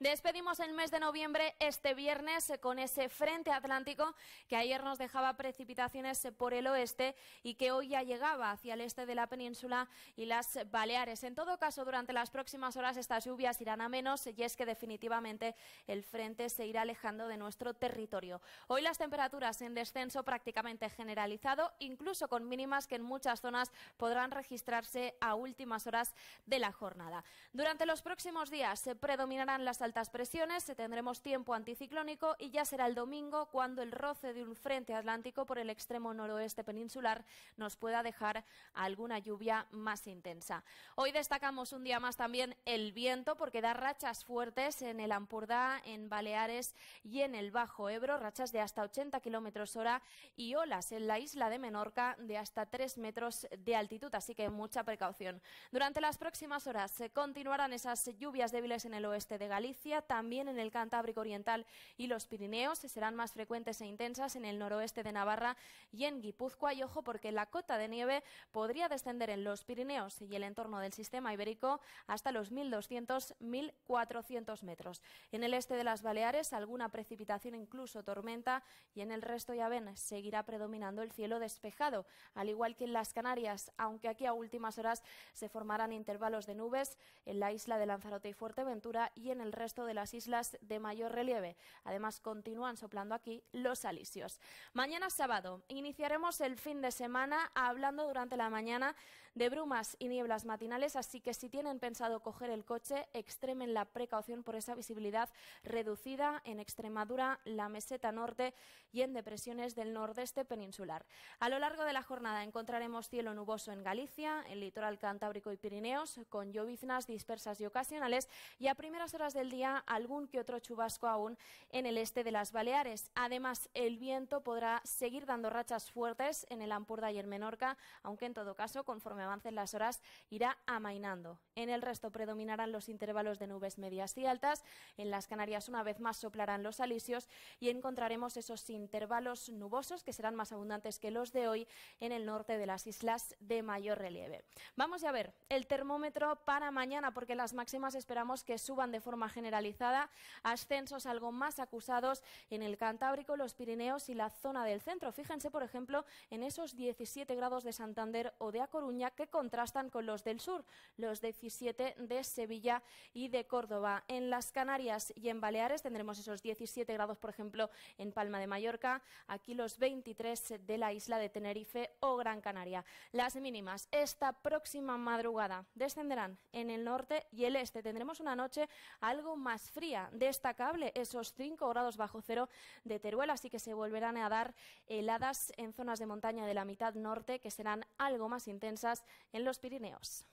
Despedimos el mes de noviembre este viernes eh, con ese frente atlántico que ayer nos dejaba precipitaciones eh, por el oeste y que hoy ya llegaba hacia el este de la península y las Baleares. En todo caso, durante las próximas horas estas lluvias irán a menos eh, y es que definitivamente el frente se irá alejando de nuestro territorio. Hoy las temperaturas en descenso prácticamente generalizado, incluso con mínimas que en muchas zonas podrán registrarse a últimas horas de la jornada. Durante los próximos días se predominarán las altas presiones, tendremos tiempo anticiclónico y ya será el domingo cuando el roce de un frente atlántico por el extremo noroeste peninsular nos pueda dejar alguna lluvia más intensa. Hoy destacamos un día más también el viento porque da rachas fuertes en el Ampurdá, en Baleares y en el Bajo Ebro, rachas de hasta 80 kilómetros hora y olas en la isla de Menorca de hasta 3 metros de altitud, así que mucha precaución. Durante las próximas horas se continuarán esas lluvias débiles en el oeste de Galicia también en el Cantábrico Oriental y los Pirineos. Serán más frecuentes e intensas en el noroeste de Navarra y en Guipúzcoa. Y ojo, porque la cota de nieve podría descender en los Pirineos y el entorno del sistema ibérico hasta los 1.200-1.400 metros. En el este de las Baleares, alguna precipitación, incluso tormenta, y en el resto, ya ven, seguirá predominando el cielo despejado, al igual que en las Canarias, aunque aquí a últimas horas se formarán intervalos de nubes en la isla de Lanzarote y Fuerteventura y en el resto de las islas de mayor relieve. Además, continúan soplando aquí los alisios. Mañana sábado iniciaremos el fin de semana hablando durante la mañana de brumas y nieblas matinales, así que si tienen pensado coger el coche, extremen la precaución por esa visibilidad reducida en Extremadura, la meseta norte y en depresiones del nordeste peninsular. A lo largo de la jornada encontraremos cielo nuboso en Galicia, el litoral cantábrico y Pirineos, con lloviznas dispersas y ocasionales, y a primeras horas del día algún que otro chubasco aún en el este de las Baleares. Además, el viento podrá seguir dando rachas fuertes en el Ampurda y el Menorca, aunque en todo caso, conforme avancen las horas, irá amainando. En el resto predominarán los intervalos de nubes medias y altas. En las Canarias, una vez más, soplarán los alisios y encontraremos esos intervalos nubosos que serán más abundantes que los de hoy en el norte de las islas de mayor relieve. Vamos a ver el termómetro para mañana, porque las máximas esperamos que suban de forma general generalizada, ascensos algo más acusados en el Cantábrico, los Pirineos y la zona del centro. Fíjense, por ejemplo, en esos 17 grados de Santander o de A Coruña que contrastan con los del sur, los 17 de Sevilla y de Córdoba. En las Canarias y en Baleares tendremos esos 17 grados, por ejemplo, en Palma de Mallorca, aquí los 23 de la isla de Tenerife o Gran Canaria. Las mínimas esta próxima madrugada descenderán en el norte y el este. Tendremos una noche algo más fría. Destacable esos 5 grados bajo cero de Teruel, así que se volverán a dar heladas en zonas de montaña de la mitad norte que serán algo más intensas en los Pirineos.